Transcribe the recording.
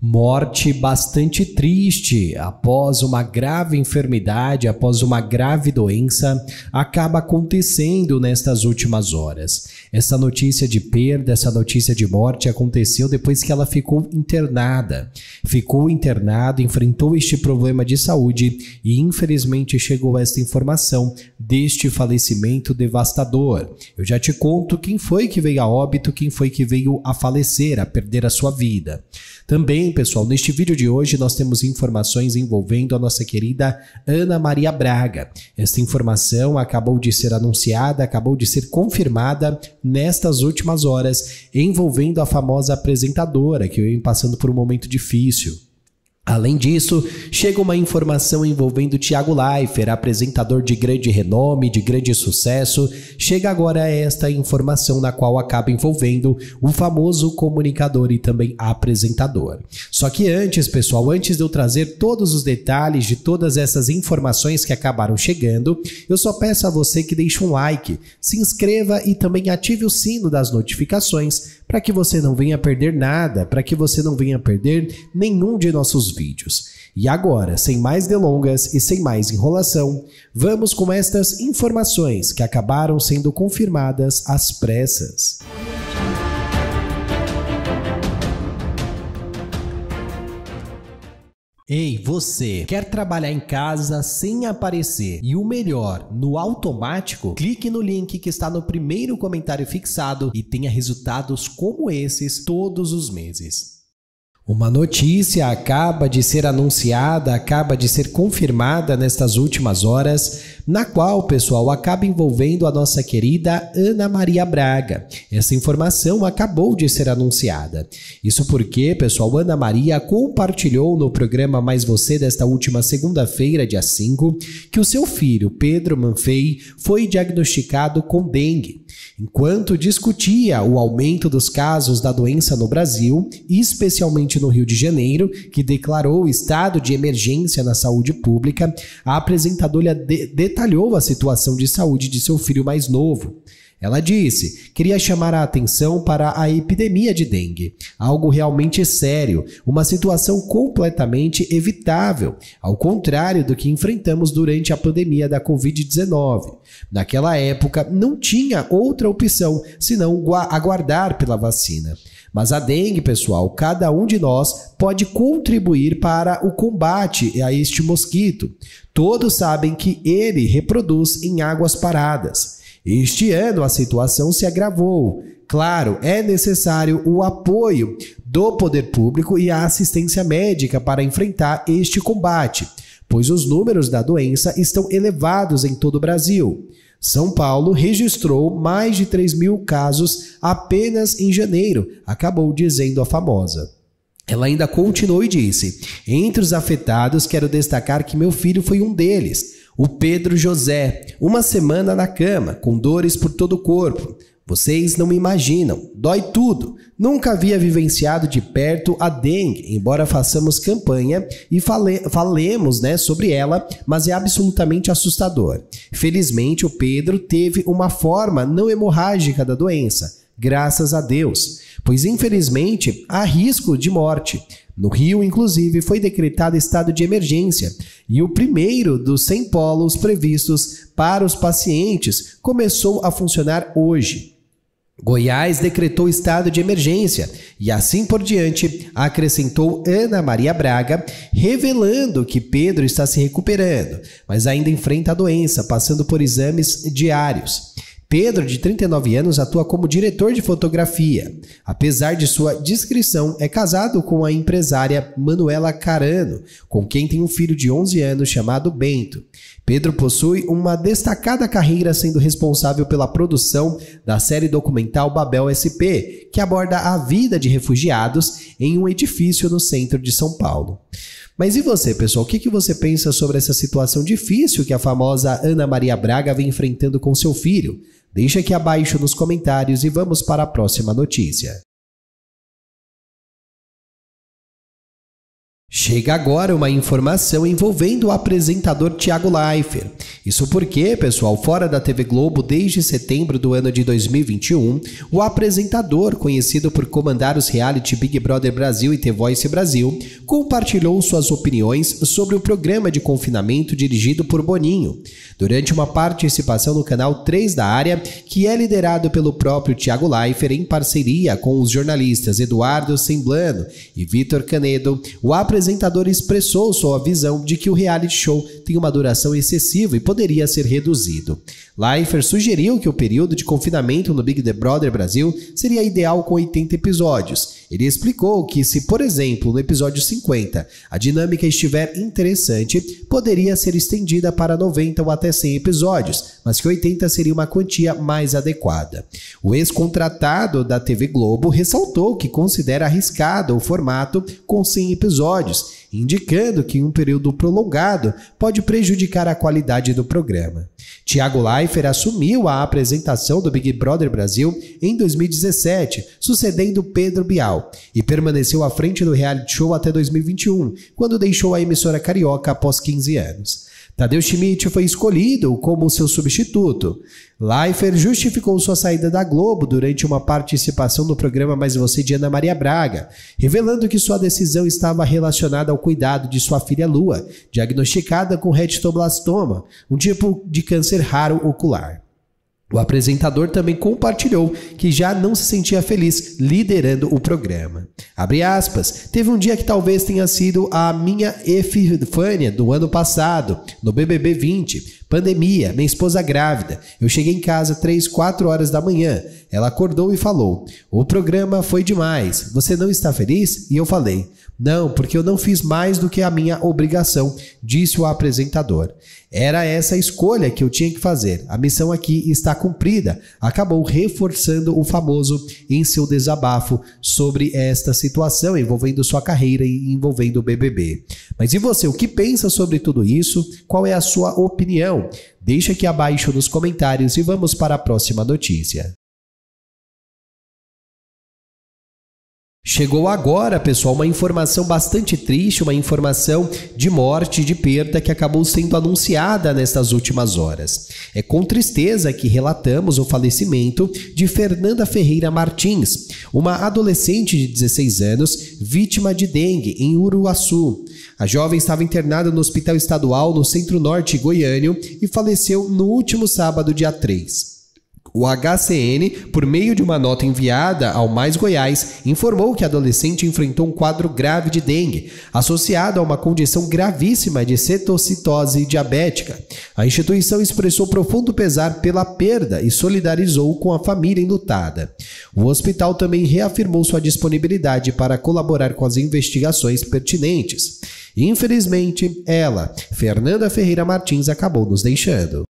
morte bastante triste após uma grave enfermidade, após uma grave doença, acaba acontecendo nestas últimas horas. Essa notícia de perda, essa notícia de morte aconteceu depois que ela ficou internada ficou internado, enfrentou este problema de saúde e infelizmente chegou esta informação deste falecimento devastador. Eu já te conto quem foi que veio a óbito, quem foi que veio a falecer, a perder a sua vida. Também, pessoal, neste vídeo de hoje nós temos informações envolvendo a nossa querida Ana Maria Braga. Esta informação acabou de ser anunciada, acabou de ser confirmada nestas últimas horas, envolvendo a famosa apresentadora que vem passando por um momento difícil difícil. Além disso, chega uma informação envolvendo Tiago Leifert, apresentador de grande renome, de grande sucesso. Chega agora esta informação na qual acaba envolvendo o famoso comunicador e também apresentador. Só que antes, pessoal, antes de eu trazer todos os detalhes de todas essas informações que acabaram chegando, eu só peço a você que deixe um like, se inscreva e também ative o sino das notificações para que você não venha perder nada, para que você não venha perder nenhum de nossos vídeos. E agora, sem mais delongas e sem mais enrolação, vamos com estas informações que acabaram sendo confirmadas às pressas. Ei, você quer trabalhar em casa sem aparecer e o melhor, no automático? Clique no link que está no primeiro comentário fixado e tenha resultados como esses todos os meses. Uma notícia acaba de ser anunciada, acaba de ser confirmada nestas últimas horas na qual, pessoal, acaba envolvendo a nossa querida Ana Maria Braga. Essa informação acabou de ser anunciada. Isso porque, pessoal, Ana Maria compartilhou no programa Mais Você desta última segunda-feira, dia 5, que o seu filho, Pedro Manfei, foi diagnosticado com dengue. Enquanto discutia o aumento dos casos da doença no Brasil, especialmente no Rio de Janeiro, que declarou estado de emergência na saúde pública, a apresentadora, de, de, detalhou a situação de saúde de seu filho mais novo. Ela disse: queria chamar a atenção para a epidemia de dengue, algo realmente sério, uma situação completamente evitável, ao contrário do que enfrentamos durante a pandemia da Covid-19. Naquela época, não tinha outra opção senão aguardar pela vacina. Mas a dengue, pessoal, cada um de nós pode contribuir para o combate a este mosquito. Todos sabem que ele reproduz em águas paradas. Este ano a situação se agravou. Claro, é necessário o apoio do poder público e a assistência médica para enfrentar este combate, pois os números da doença estão elevados em todo o Brasil. São Paulo registrou mais de 3 mil casos apenas em janeiro, acabou dizendo a famosa. Ela ainda continuou e disse: Entre os afetados, quero destacar que meu filho foi um deles. O Pedro José, uma semana na cama, com dores por todo o corpo. Vocês não me imaginam, dói tudo. Nunca havia vivenciado de perto a dengue, embora façamos campanha e fale, falemos né, sobre ela, mas é absolutamente assustador. Felizmente, o Pedro teve uma forma não hemorrágica da doença, graças a Deus, pois infelizmente há risco de morte. No Rio, inclusive, foi decretado estado de emergência e o primeiro dos 100 polos previstos para os pacientes começou a funcionar hoje. Goiás decretou estado de emergência e assim por diante, acrescentou Ana Maria Braga, revelando que Pedro está se recuperando, mas ainda enfrenta a doença, passando por exames diários. Pedro, de 39 anos, atua como diretor de fotografia. Apesar de sua descrição, é casado com a empresária Manuela Carano, com quem tem um filho de 11 anos chamado Bento. Pedro possui uma destacada carreira sendo responsável pela produção da série documental Babel SP, que aborda a vida de refugiados em um edifício no centro de São Paulo. Mas e você, pessoal? O que, que você pensa sobre essa situação difícil que a famosa Ana Maria Braga vem enfrentando com seu filho? Deixe aqui abaixo nos comentários e vamos para a próxima notícia. Chega agora uma informação envolvendo o apresentador Tiago Leifert. Isso porque, pessoal, fora da TV Globo desde setembro do ano de 2021, o apresentador, conhecido por comandar os reality Big Brother Brasil e The Voice Brasil, compartilhou suas opiniões sobre o programa de confinamento dirigido por Boninho. Durante uma participação no canal 3 da área, que é liderado pelo próprio Tiago Leifert em parceria com os jornalistas Eduardo Semblano e Vitor Canedo, o apresentador apresentador expressou sua visão de que o reality show tem uma duração excessiva e poderia ser reduzido. Leifer sugeriu que o período de confinamento no Big Brother Brasil seria ideal com 80 episódios. Ele explicou que, se, por exemplo, no episódio 50 a dinâmica estiver interessante, poderia ser estendida para 90 ou até 100 episódios, mas que 80 seria uma quantia mais adequada. O ex-contratado da TV Globo ressaltou que considera arriscado o formato com 100 episódios indicando que um período prolongado pode prejudicar a qualidade do programa. Tiago Leifert assumiu a apresentação do Big Brother Brasil em 2017, sucedendo Pedro Bial, e permaneceu à frente do reality show até 2021, quando deixou a emissora carioca após 15 anos. Tadeu Schmidt foi escolhido como seu substituto. Leifert justificou sua saída da Globo durante uma participação no programa Mais Você de Ana Maria Braga, revelando que sua decisão estava relacionada ao cuidado de sua filha Lua, diagnosticada com retinoblastoma, um tipo de câncer raro ocular. O apresentador também compartilhou que já não se sentia feliz liderando o programa. Abre aspas, teve um dia que talvez tenha sido a minha efifânia do ano passado, no BBB 20, Pandemia, minha esposa grávida. Eu cheguei em casa 3, 4 horas da manhã. Ela acordou e falou: O programa foi demais. Você não está feliz? E eu falei: Não, porque eu não fiz mais do que a minha obrigação, disse o apresentador. Era essa a escolha que eu tinha que fazer. A missão aqui está cumprida. Acabou reforçando o famoso em seu desabafo sobre esta situação envolvendo sua carreira e envolvendo o BBB. Mas e você, o que pensa sobre tudo isso? Qual é a sua opinião? opinião? Deixe aqui abaixo nos comentários e vamos para a próxima notícia. Chegou agora, pessoal, uma informação bastante triste, uma informação de morte, de perda que acabou sendo anunciada nestas últimas horas. É com tristeza que relatamos o falecimento de Fernanda Ferreira Martins, uma adolescente de 16 anos, vítima de dengue em Uruaçu. A jovem estava internada no Hospital Estadual no Centro-Norte Goiânia e faleceu no último sábado, dia 3. O HCN, por meio de uma nota enviada ao Mais Goiás, informou que a adolescente enfrentou um quadro grave de dengue, associado a uma condição gravíssima de cetocitose diabética. A instituição expressou profundo pesar pela perda e solidarizou com a família enlutada. O hospital também reafirmou sua disponibilidade para colaborar com as investigações pertinentes. Infelizmente, ela, Fernanda Ferreira Martins, acabou nos deixando.